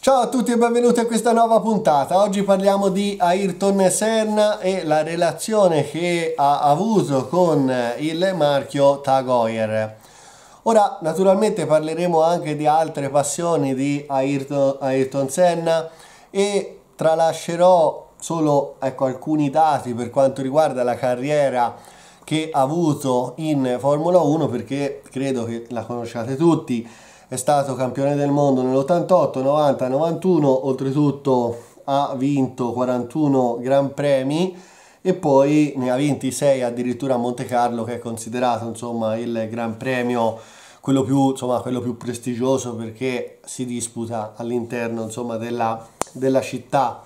Ciao a tutti e benvenuti a questa nuova puntata. Oggi parliamo di Ayrton Senna e la relazione che ha avuto con il marchio Tagoyer. Ora, naturalmente parleremo anche di altre passioni di Ayrton, Ayrton Senna e tralascerò solo ecco, alcuni dati per quanto riguarda la carriera che ha avuto in Formula 1 perché credo che la conosciate tutti è stato campione del mondo nell'88, 90, 91, oltretutto ha vinto 41 Gran Premi e poi ne ha vinti 6 addirittura a Monte Carlo che è considerato insomma il Gran Premio quello più, insomma, quello più prestigioso perché si disputa all'interno insomma della, della città.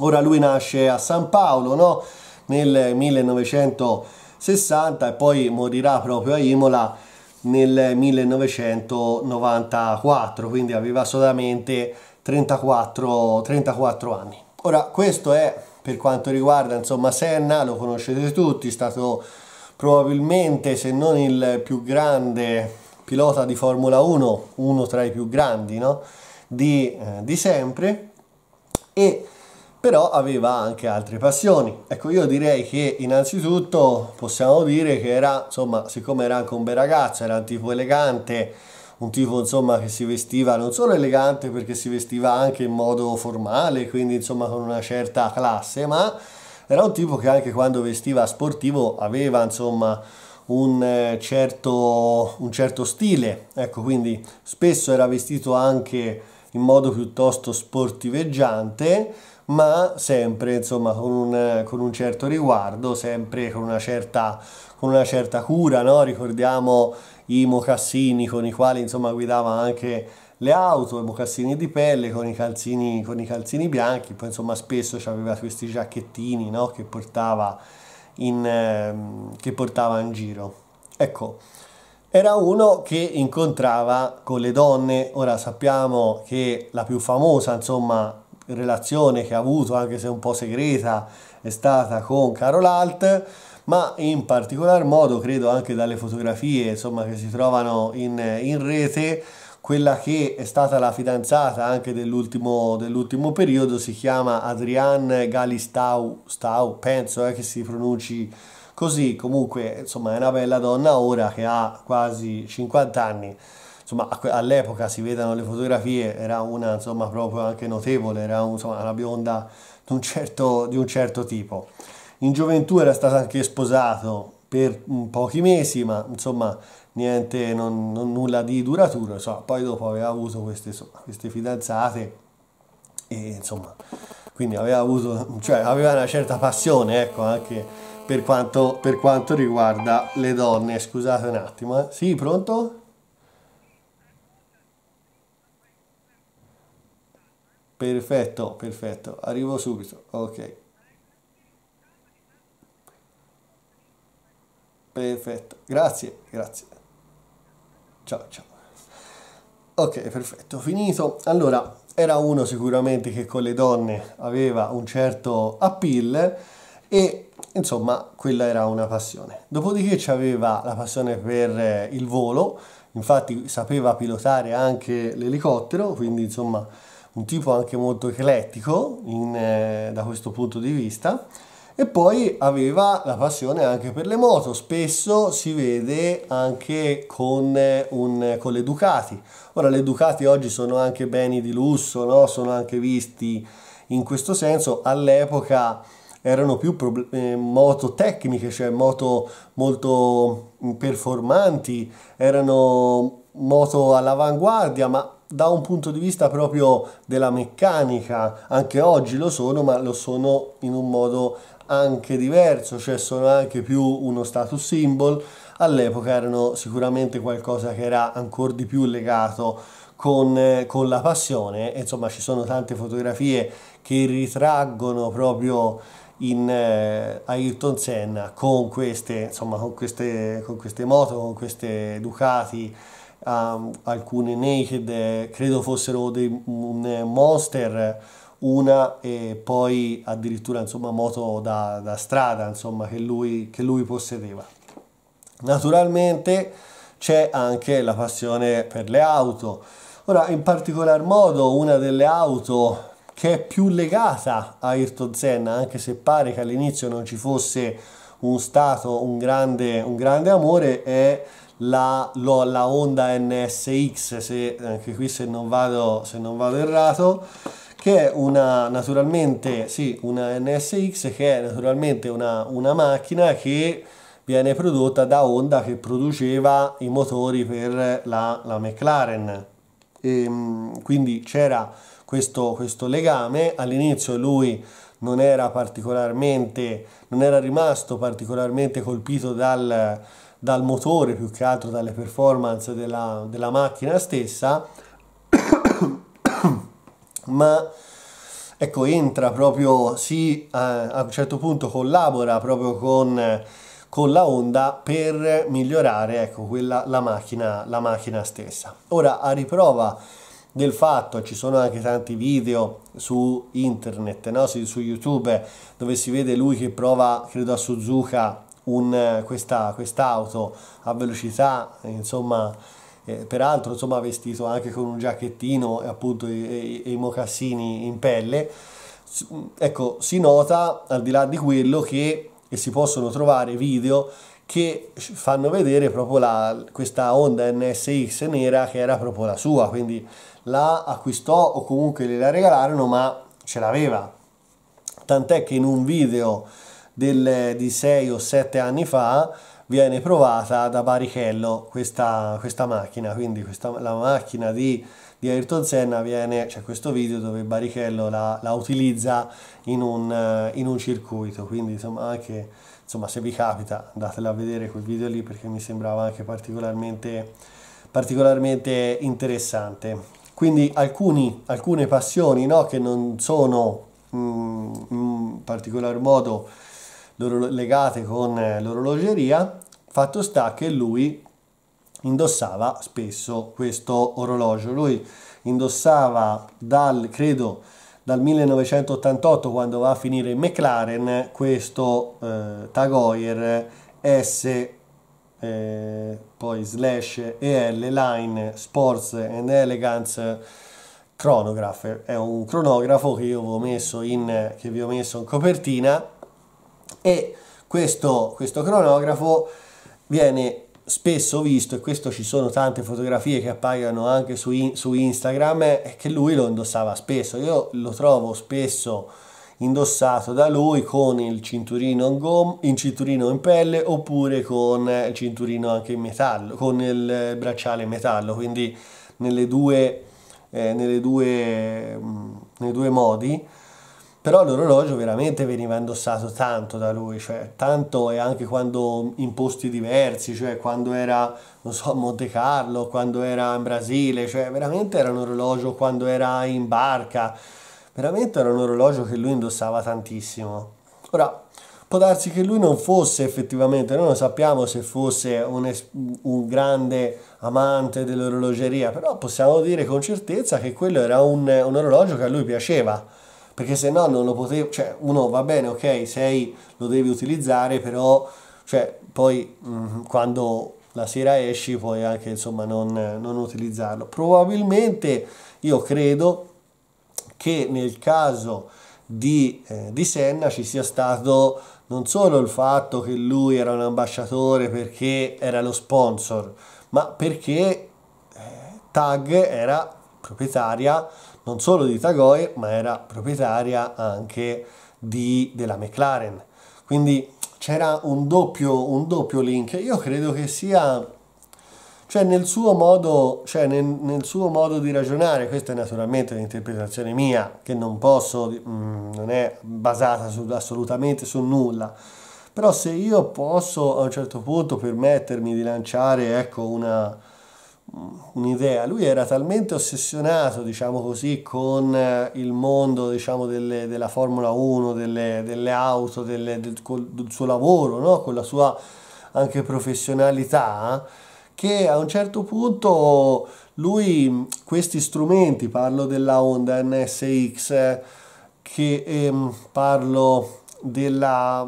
Ora lui nasce a San Paolo no? nel 1960 e poi morirà proprio a Imola nel 1994, quindi aveva solamente 34, 34 anni. Ora questo è per quanto riguarda insomma Senna, lo conoscete tutti, è stato probabilmente se non il più grande pilota di Formula 1, uno tra i più grandi no? di, eh, di sempre e però aveva anche altre passioni. Ecco, io direi che innanzitutto possiamo dire che era, insomma, siccome era anche un bel ragazzo, era un tipo elegante, un tipo insomma che si vestiva non solo elegante perché si vestiva anche in modo formale, quindi insomma con una certa classe, ma era un tipo che anche quando vestiva sportivo aveva insomma un eh, certo, un certo stile, ecco, quindi spesso era vestito anche in modo piuttosto sportiveggiante ma sempre insomma con un, con un certo riguardo, sempre con una certa, con una certa cura, no? ricordiamo i mocassini con i quali insomma guidava anche le auto, i mocassini di pelle con i calzini, con i calzini bianchi, poi insomma spesso aveva questi giacchettini no? che, portava in, eh, che portava in giro. Ecco, era uno che incontrava con le donne, ora sappiamo che la più famosa insomma relazione che ha avuto, anche se un po' segreta, è stata con Carol Alt, ma in particolar modo credo anche dalle fotografie insomma, che si trovano in, in rete, quella che è stata la fidanzata anche dell'ultimo, dell'ultimo periodo si chiama Adrian Galistau, Stau, penso eh, che si pronunci così, comunque insomma è una bella donna ora che ha quasi 50 anni insomma, all'epoca si vedono le fotografie, era una insomma, proprio anche notevole, era insomma, una bionda di un, certo, di un certo tipo. In gioventù era stato anche sposato per mm, pochi mesi, ma insomma niente, non, non, nulla di duraturo Insomma, poi dopo aveva avuto queste, insomma, queste fidanzate e insomma, quindi aveva avuto, cioè aveva una certa passione, ecco, anche per quanto, per quanto riguarda le donne. Scusate un attimo, eh. Sì, pronto? Perfetto, perfetto, arrivo subito, ok. Perfetto, grazie, grazie. Ciao, ciao. Ok, perfetto, finito. Allora, era uno sicuramente che con le donne aveva un certo appeal e insomma quella era una passione. Dopodiché aveva la passione per eh, il volo, infatti sapeva pilotare anche l'elicottero, quindi insomma un tipo anche molto eclettico in, eh, da questo punto di vista e poi aveva la passione anche per le moto, spesso si vede anche con, eh, un, con le Ducati. Ora le Ducati oggi sono anche beni di lusso, no? sono anche visti in questo senso, all'epoca erano più eh, moto tecniche, cioè moto molto performanti, erano moto all'avanguardia, ma da un punto di vista proprio della meccanica, anche oggi lo sono, ma lo sono in un modo anche diverso, cioè sono anche più uno status symbol, all'epoca erano sicuramente qualcosa che era ancora di più legato con, con la passione, insomma ci sono tante fotografie che ritraggono proprio in eh, Ayrton Senna con queste, insomma, con queste, con queste moto, con queste Ducati um, alcune naked, credo fossero dei, un monster, una e poi addirittura insomma moto da, da strada insomma che lui, che lui possedeva. Naturalmente c'è anche la passione per le auto. Ora, in particolar modo, una delle auto che è più legata a Ayrton Senna, anche se pare che all'inizio non ci fosse un stato, un grande, un grande amore è la, la, la, onda NSX, se, anche qui se non vado, se non vado errato, che è una, naturalmente, sì, una NSX che è naturalmente una, una macchina che viene prodotta da Honda che produceva i motori per la, la McLaren. E, ehm, quindi c'era questo, questo legame, all'inizio lui non era particolarmente, non era rimasto particolarmente colpito dal, dal motore più che altro dalle performance della, della macchina stessa ma ecco entra proprio si eh, a un certo punto collabora proprio con, con la Honda per migliorare ecco quella la macchina la macchina stessa ora a riprova del fatto, ci sono anche tanti video su internet, no? su YouTube, dove si vede lui che prova, credo a Suzuka, un, questa, quest'auto a velocità, insomma, eh, peraltro insomma, vestito anche con un giacchettino e appunto i, i, i mocassini in pelle. Ecco, si nota al di là di quello che e si possono trovare video che fanno vedere proprio la, questa Honda NSX nera che era proprio la sua, quindi la acquistò o comunque gliela regalarono, ma ce l'aveva. Tant'è che in un video del, di 6 o 7 anni fa viene provata da Barichello questa, questa macchina, quindi questa, la macchina di, di Ayrton Senna viene, c'è cioè questo video dove Barichello la, la utilizza in un, in un, circuito, quindi insomma anche insomma, se vi capita andatela a vedere quel video lì perché mi sembrava anche particolarmente, particolarmente interessante. Quindi alcuni, alcune passioni no, che non sono mh, mm, in particolar modo legate con eh, l'orologeria, fatto sta che lui indossava spesso questo orologio. Lui indossava dal, credo, dal 1988 quando va a finire in McLaren questo eh, Tagoyer S eh, poi slash EL line sports and elegance chronograph è un cronografo che io avevo messo in che vi ho messo in copertina e questo, questo cronografo viene spesso visto e questo ci sono tante fotografie che appaiono anche su, in, su Instagram è eh, che lui lo indossava spesso io lo trovo spesso indossato da lui con il cinturino in, gom- in cinturino in pelle oppure con il cinturino anche in metallo, con il bracciale in metallo, quindi nelle due, eh, nelle due, nei due modi però l'orologio veramente veniva indossato tanto da lui, cioè tanto e anche quando in posti diversi, cioè quando era, non so, a Monte Carlo, quando era in Brasile, cioè veramente era un orologio quando era in barca, veramente era un orologio che lui indossava tantissimo. Ora, può darsi che lui non fosse effettivamente, noi non sappiamo se fosse un, un grande amante dell'orologeria, però possiamo dire con certezza che quello era un, un orologio che a lui piaceva, perché se no non lo potevo, cioè uno va bene, ok, sei lo devi utilizzare, però cioè, poi mh, quando la sera esci puoi anche insomma non, non utilizzarlo. Probabilmente io credo che nel caso di, eh, di Senna ci sia stato non solo il fatto che lui era un ambasciatore perché era lo sponsor, ma perché eh, Tag era proprietaria non solo di Tagoe, ma era proprietaria anche di, della McLaren. Quindi c'era un doppio, un doppio link. Io credo che sia cioè nel suo, modo, cioè nel, nel suo modo di ragionare, questa è naturalmente un'interpretazione mia, che non posso, mh, mm, non è basata su, assolutamente su nulla, però se io posso a un certo punto permettermi di lanciare ecco, una, mm, un'idea, lui era talmente ossessionato, diciamo così, con eh, il mondo diciamo, delle, della Formula 1, delle, delle auto, delle, del, col, del, suo lavoro, no? con la sua anche professionalità che a un certo punto lui questi strumenti, parlo della Honda NSX, che ehm, parlo, della,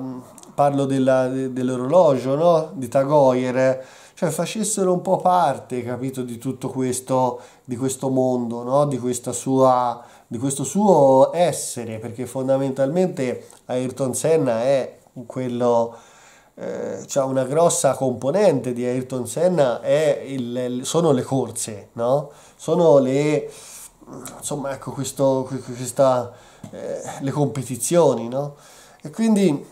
parlo della, dell'orologio no? di Tagoyer, cioè facessero un po' parte, capito, di tutto questo, di questo mondo, no? di, sua, di questo suo essere, perché fondamentalmente Ayrton Senna è quello eh, una grossa componente di Ayrton Senna il, sono le corse, no? Sono le, insomma, ecco, questo, questa, eh, le competizioni, no? E quindi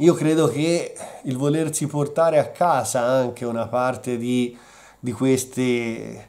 io credo che il volersi portare a casa anche una parte di, di, queste, eh,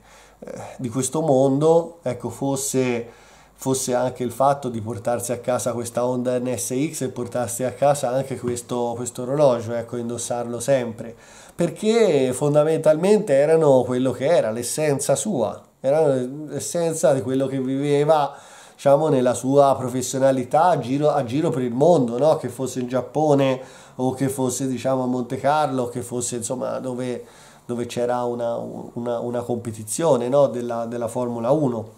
di questo mondo, ecco, fosse fosse anche il fatto di portarsi a casa questa Honda NSX e portarsi a casa anche questo, questo orologio, ecco, indossarlo sempre, perché fondamentalmente erano quello che era, l'essenza sua, erano l'essenza di quello che viveva diciamo, nella sua professionalità a giro, a giro per il mondo, no? che fosse in Giappone o che fosse diciamo, a Monte Carlo, che fosse insomma dove, dove c'era una, una, una competizione no? della, della Formula 1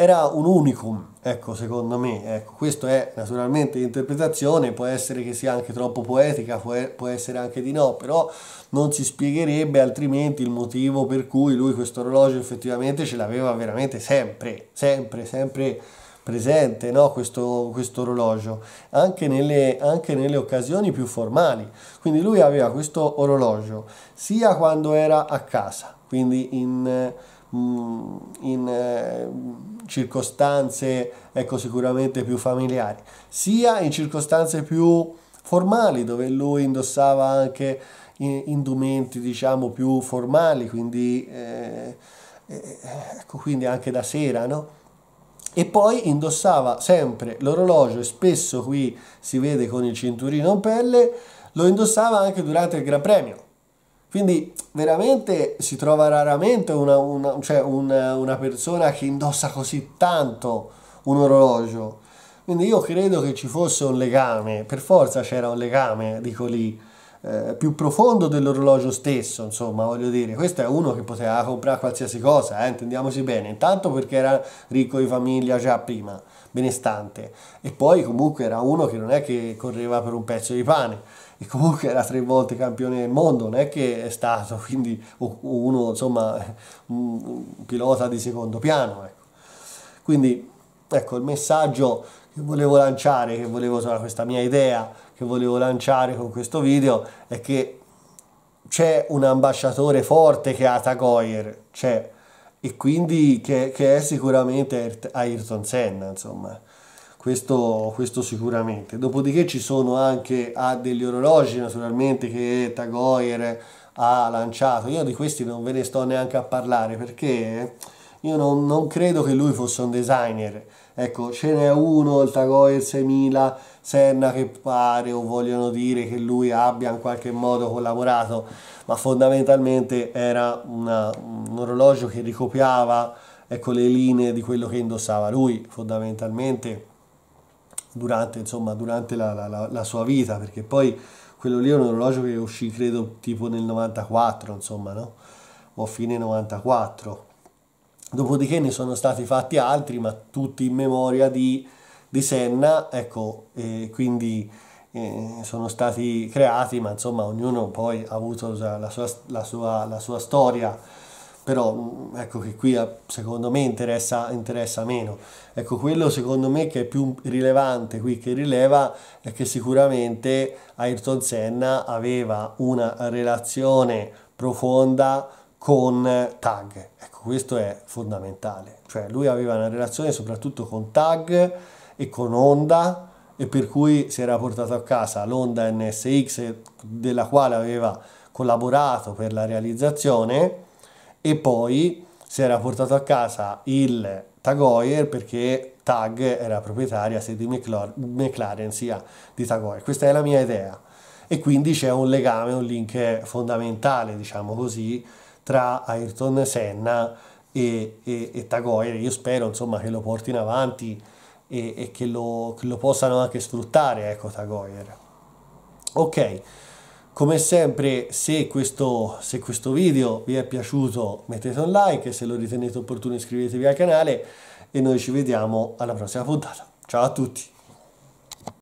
era un unicum, ecco, secondo me. Ecco, questo è naturalmente l'interpretazione, può essere che sia anche troppo poetica, può essere anche di no, però non si spiegherebbe altrimenti il motivo per cui lui questo orologio effettivamente ce l'aveva veramente sempre, sempre, sempre presente no? questo, questo orologio anche nelle, anche nelle occasioni più formali quindi lui aveva questo orologio sia quando era a casa quindi in, Mm, in eh, circostanze ecco, sicuramente più familiari, sia in circostanze più formali dove lui indossava anche eh, indumenti diciamo più formali, quindi, eh, eh, ecco, quindi anche da sera, no? E poi indossava sempre l'orologio e spesso qui si vede con il cinturino in pelle, lo indossava anche durante il Gran Premio quindi veramente si trova raramente una, una, cioè una, una persona che indossa così tanto un orologio. Quindi io credo che ci fosse un legame, per forza c'era un legame, dico lì, eh, più profondo dell'orologio stesso, insomma, voglio dire, questo è uno che poteva comprare qualsiasi cosa, eh, intendiamoci bene, intanto perché era ricco di famiglia già prima, benestante, e poi comunque era uno che non è che correva per un pezzo di pane e comunque era tre volte campione del mondo, non è che è stato quindi uno, insomma, un pilota di secondo piano. Ecco. Quindi ecco il messaggio che volevo lanciare, che volevo, insomma, questa mia idea che volevo lanciare con questo video è che c'è un ambasciatore forte che è Atagoyer, c'è, e quindi che, che è sicuramente Ayrton Senna, insomma questo, questo, sicuramente. Dopodiché ci sono anche ha degli orologi naturalmente che Tagoyer ha lanciato, io di questi non ve ne sto neanche a parlare perché io non, non credo che lui fosse un designer, ecco ce n'è uno, il Tagoyer 6000, Senna che pare o vogliono dire che lui abbia in qualche modo collaborato, ma fondamentalmente era una, un orologio che ricopiava ecco, le linee di quello che indossava lui fondamentalmente durante, insomma, durante la, la, la, sua vita, perché poi quello lì è un orologio che uscì credo tipo nel 94, insomma, no? o fine 94. Dopodiché ne sono stati fatti altri, ma tutti in memoria di, di Senna, ecco, eh, quindi eh, sono stati creati, ma insomma ognuno poi ha avuto la sua, la sua, la sua storia però mm, ecco che qui secondo me interessa, interessa, meno. Ecco, quello secondo me che è più rilevante qui che rileva è che sicuramente Ayrton Senna aveva una relazione profonda con Tag. Ecco, questo è fondamentale. Cioè lui aveva una relazione soprattutto con Tag e con Honda e per cui si era portato a casa l'Honda NSX eh, della quale aveva collaborato per la realizzazione e poi si era portato a casa il Tagoyer perché Tag era proprietaria sia di McLaren sia di Tagoyer. Questa è la mia idea e quindi c'è un legame, un link fondamentale, diciamo così, tra Ayrton Senna e, e, e Tagoyer. Io spero insomma che lo portino avanti e, e che, lo, che, lo, possano anche sfruttare, ecco Tagoyer. Ok. Come sempre, se questo, se questo video vi è piaciuto mettete un like, se lo ritenete opportuno iscrivetevi al canale e noi ci vediamo alla prossima puntata. Ciao a tutti!